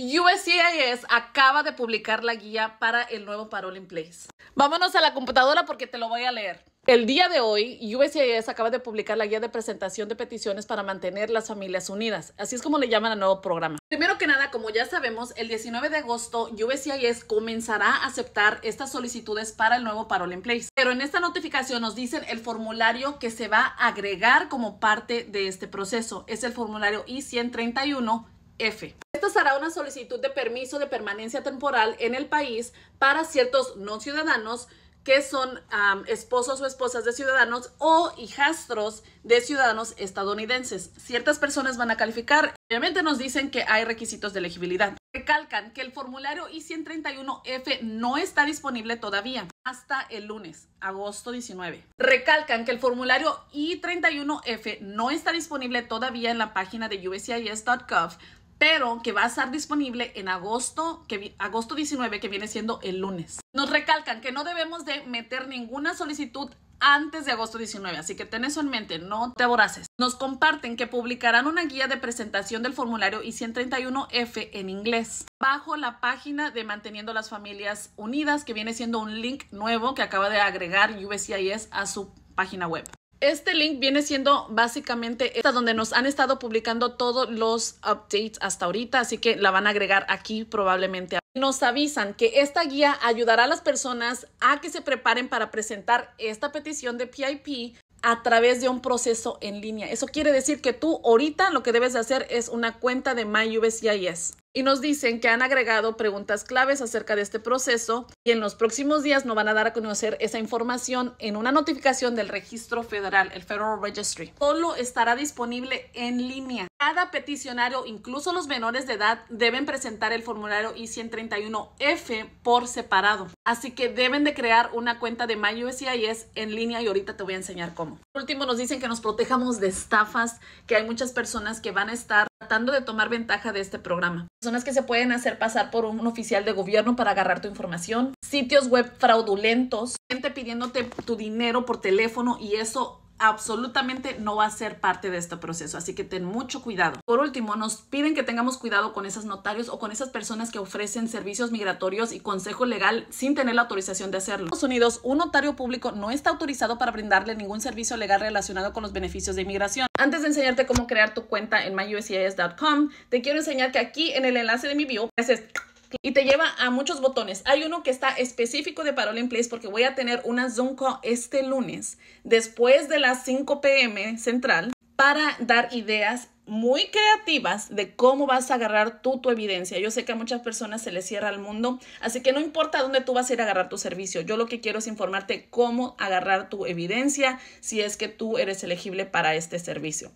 USCIS acaba de publicar la guía para el nuevo Parole in Place. Vámonos a la computadora porque te lo voy a leer. El día de hoy, USCIS acaba de publicar la guía de presentación de peticiones para mantener las familias unidas. Así es como le llaman al nuevo programa. Primero que nada, como ya sabemos, el 19 de agosto USCIS comenzará a aceptar estas solicitudes para el nuevo Parole in Place. Pero en esta notificación nos dicen el formulario que se va a agregar como parte de este proceso. Es el formulario I-131F hará una solicitud de permiso de permanencia temporal en el país para ciertos no ciudadanos que son esposos o esposas de ciudadanos o hijastros de ciudadanos estadounidenses. Ciertas personas van a calificar. Obviamente nos dicen que hay requisitos de elegibilidad. Recalcan que el formulario I-131F no está disponible todavía hasta el lunes, agosto 19. Recalcan que el formulario I-31F no está disponible todavía en la página de USCIS.gov pero que va a estar disponible en agosto, que, agosto 19, que viene siendo el lunes. Nos recalcan que no debemos de meter ninguna solicitud antes de agosto 19, así que ten eso en mente, no te aboraces. Nos comparten que publicarán una guía de presentación del formulario I-131F en inglés bajo la página de Manteniendo las Familias Unidas, que viene siendo un link nuevo que acaba de agregar USCIS a su página web. Este link viene siendo básicamente esta donde nos han estado publicando todos los updates hasta ahorita, así que la van a agregar aquí probablemente. Nos avisan que esta guía ayudará a las personas a que se preparen para presentar esta petición de PIP a través de un proceso en línea. Eso quiere decir que tú ahorita lo que debes de hacer es una cuenta de MyUVCIS y nos dicen que han agregado preguntas claves acerca de este proceso y en los próximos días nos van a dar a conocer esa información en una notificación del registro federal, el Federal Registry. Solo estará disponible en línea. Cada peticionario, incluso los menores de edad, deben presentar el formulario I-131F por separado. Así que deben de crear una cuenta de MyUSCIS en línea y ahorita te voy a enseñar cómo último nos dicen que nos protejamos de estafas, que hay muchas personas que van a estar tratando de tomar ventaja de este programa. Personas que se pueden hacer pasar por un oficial de gobierno para agarrar tu información, sitios web fraudulentos, gente pidiéndote tu dinero por teléfono y eso absolutamente no va a ser parte de este proceso, así que ten mucho cuidado. Por último, nos piden que tengamos cuidado con esos notarios o con esas personas que ofrecen servicios migratorios y consejo legal sin tener la autorización de hacerlo. En Estados Unidos, un notario público no está autorizado para brindarle ningún servicio legal relacionado con los beneficios de inmigración. Antes de enseñarte cómo crear tu cuenta en myusis.com, te quiero enseñar que aquí en el enlace de mi bio, haces y te lleva a muchos botones. Hay uno que está específico de Parole in Place porque voy a tener una Zoom call este lunes después de las 5 pm central para dar ideas muy creativas de cómo vas a agarrar tú tu evidencia. Yo sé que a muchas personas se les cierra el mundo, así que no importa dónde tú vas a ir a agarrar tu servicio. Yo lo que quiero es informarte cómo agarrar tu evidencia si es que tú eres elegible para este servicio.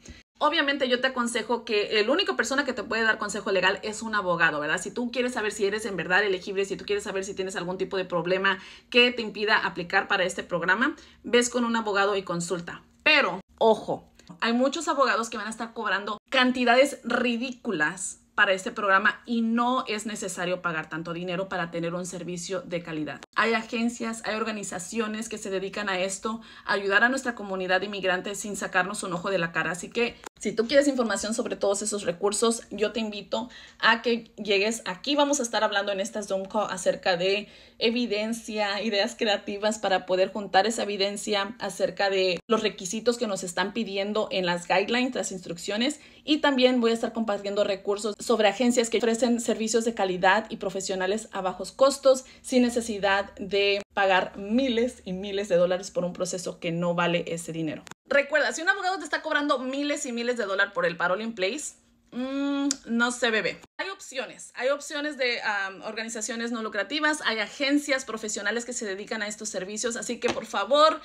Obviamente yo te aconsejo que el único persona que te puede dar consejo legal es un abogado, ¿verdad? Si tú quieres saber si eres en verdad elegible, si tú quieres saber si tienes algún tipo de problema que te impida aplicar para este programa, ves con un abogado y consulta. Pero, ojo, hay muchos abogados que van a estar cobrando cantidades ridículas para este programa y no es necesario pagar tanto dinero para tener un servicio de calidad. Hay agencias, hay organizaciones que se dedican a esto, a ayudar a nuestra comunidad inmigrante sin sacarnos un ojo de la cara. Así que si tú quieres información sobre todos esos recursos, yo te invito a que llegues aquí. Vamos a estar hablando en esta Zoom acerca de evidencia, ideas creativas para poder juntar esa evidencia acerca de los requisitos que nos están pidiendo en las guidelines, las instrucciones. Y también voy a estar compartiendo recursos sobre agencias que ofrecen servicios de calidad y profesionales a bajos costos sin necesidad de pagar miles y miles de dólares por un proceso que no vale ese dinero. Recuerda, si un abogado te está cobrando miles y miles de dólares por el parole in place, mm, no se bebe. Hay opciones, hay opciones de organizaciones no lucrativas, hay agencias profesionales que se dedican a estos servicios, así que por favor,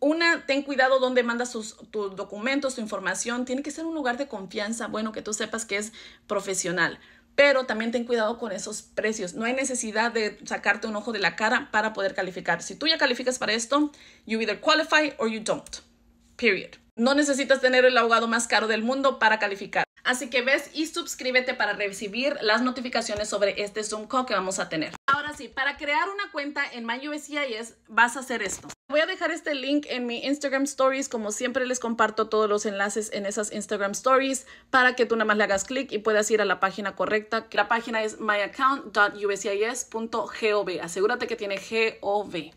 una, ten cuidado dónde mandas tus, tus documentos, tu información, tiene que ser un lugar de confianza, bueno, que tú sepas que es profesional pero también ten cuidado con esos precios. No hay necesidad de sacarte un ojo de la cara para poder calificar. Si tú ya calificas para esto, you either qualify or you don't period. No necesitas tener el abogado más caro del mundo para calificar. Así que ves y suscríbete para recibir las notificaciones sobre este Zoom call que vamos a tener. Ahora sí, para crear una cuenta en MyUSCIS vas a hacer esto. Voy a dejar este link en mi Instagram Stories. Como siempre les comparto todos los enlaces en esas Instagram Stories para que tú nada más le hagas clic y puedas ir a la página correcta. La página es myaccount.uscis.gov. Asegúrate que tiene GOV.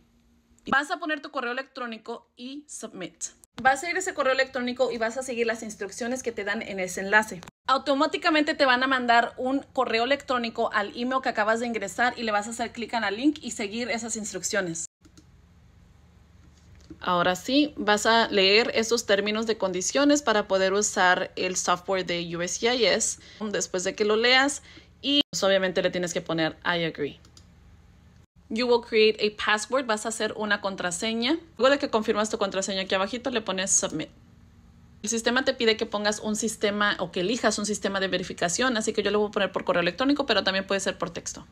Vas a poner tu correo electrónico y submit vas a ir a ese correo electrónico y vas a seguir las instrucciones que te dan en ese enlace. Automáticamente te van a mandar un correo electrónico al email que acabas de ingresar y le vas a hacer clic en el link y seguir esas instrucciones. Ahora sí, vas a leer esos términos de condiciones para poder usar el software de USCIS. Después de que lo leas y pues, obviamente le tienes que poner I agree. You will create a password. Vas a hacer una contraseña. Luego de que confirmas tu contraseña aquí abajito, le pones submit. El sistema te pide que pongas un sistema o que elijas un sistema de verificación, así que yo lo voy a poner por correo electrónico, pero también puede ser por texto.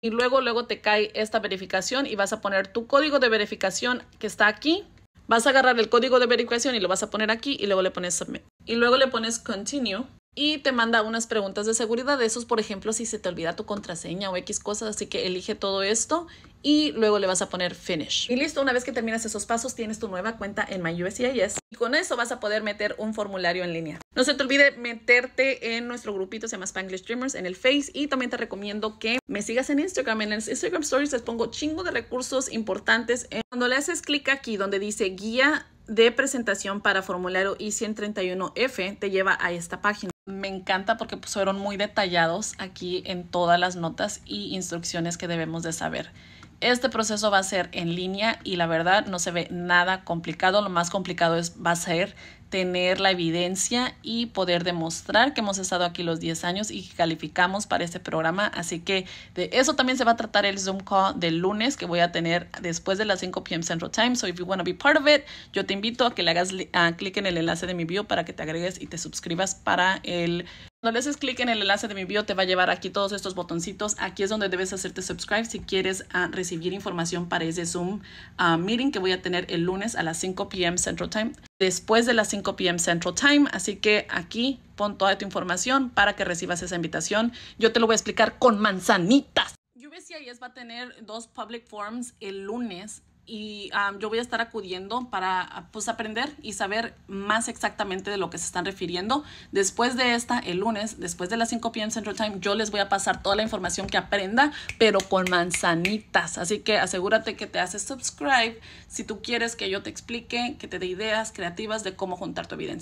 Y luego, luego te cae esta verificación y vas a poner tu código de verificación que está aquí. Vas a agarrar el código de verificación y lo vas a poner aquí y luego le pones submit. Y luego le pones continue y te manda unas preguntas de seguridad, de esos, por ejemplo, si se te olvida tu contraseña o X cosas, así que elige todo esto y luego le vas a poner finish. Y listo, una vez que terminas esos pasos, tienes tu nueva cuenta en MyUSCIS y con eso vas a poder meter un formulario en línea. No se te olvide meterte en nuestro grupito, se llama Spanglish Dreamers, en el Face y también te recomiendo que me sigas en Instagram. En las Instagram Stories les pongo chingo de recursos importantes. Cuando le haces clic aquí donde dice guía de presentación para formulario I-131F, te lleva a esta página me encanta porque pues, fueron muy detallados aquí en todas las notas y instrucciones que debemos de saber. Este proceso va a ser en línea y la verdad no se ve nada complicado. Lo más complicado es, va a ser tener la evidencia y poder demostrar que hemos estado aquí los 10 años y que calificamos para este programa. Así que de eso también se va a tratar el Zoom call del lunes que voy a tener después de las 5 p.m. Central Time. So if you want to be part of it, yo te invito a que le hagas clic en el enlace de mi bio para que te agregues y te suscribas para el cuando le haces clic en el enlace de mi bio te va a llevar aquí todos estos botoncitos. Aquí es donde debes hacerte subscribe si quieres ah, recibir información para ese Zoom ah, meeting que voy a tener el lunes a las 5 p.m. Central Time, después de las 5 p.m. Central Time. Así que aquí pon toda tu información para que recibas esa invitación. Yo te lo voy a explicar con manzanitas. UBCIS va a tener dos public forums el lunes y yo voy a estar acudiendo para ah, pues, aprender y saber más exactamente de lo que se están refiriendo. Después de esta, el lunes, después de las 5 p.m. Central Time, yo les voy a pasar toda la información que aprenda, pero con manzanitas. Así que asegúrate que te haces subscribe si tú quieres que yo te explique, que te dé ideas creativas de cómo juntar tu evidencia.